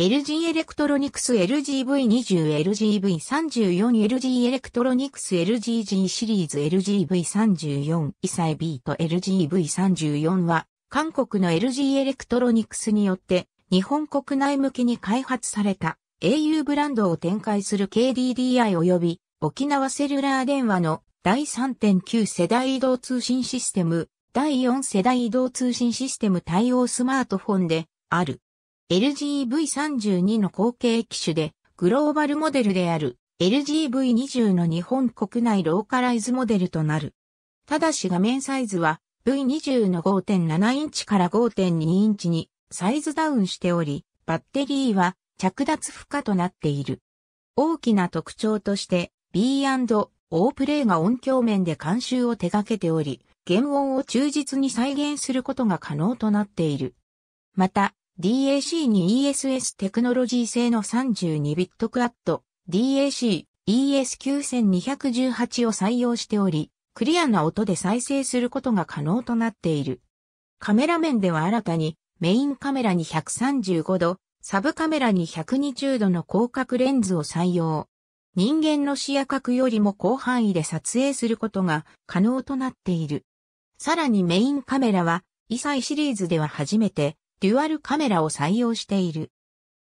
LG エレクトロニクス LGV20、LGV34、LG エレクトロニクス LGG シリーズ LGV34 イサイ B と LGV34 は、韓国の LG エレクトロニクスによって、日本国内向けに開発された au ブランドを展開する KDDI 及び沖縄セルラー電話の第3.9世代移動通信システム、第4世代移動通信システム対応スマートフォンである。LGV32 の後継機種で、グローバルモデルである LGV20 の日本国内ローカライズモデルとなる。ただし画面サイズは V20 の5.7インチから5.2インチにサイズダウンしており、バッテリーは着脱不可となっている。大きな特徴として B&O プレイが音響面で監修を手掛けており、原音を忠実に再現することが可能となっている。また、DAC に ESS テクノロジー製の32ビットクアッド DAC ES9218 を採用しており、クリアな音で再生することが可能となっている。カメラ面では新たにメインカメラに135度、サブカメラに120度の広角レンズを採用。人間の視野角よりも広範囲で撮影することが可能となっている。さらにメインカメラは、イサイシリーズでは初めてデュアルカメラを採用している。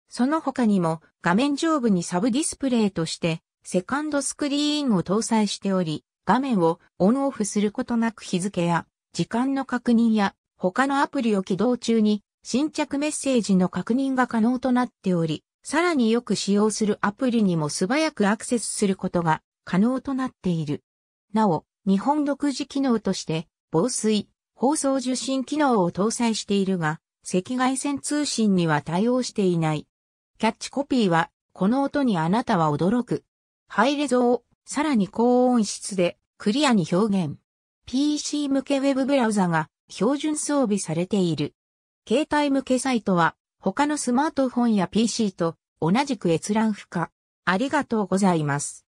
その他にも画面上部にサブディスプレイとしてセカンドスクリーンを搭載しており、画面をオンオフすることなく日付や時間の確認や他のアプリを起動中に新着メッセージの確認が可能となっており、さらによく使用するアプリにも素早くアクセスすることが可能となっている。なお、日本独自機能として防水、放送受信機能を搭載しているが、赤外線通信には対応していない。キャッチコピーは、この音にあなたは驚く。ハイレゾを、さらに高音質で、クリアに表現。PC 向けウェブブラウザが、標準装備されている。携帯向けサイトは、他のスマートフォンや PC と、同じく閲覧不可。ありがとうございます。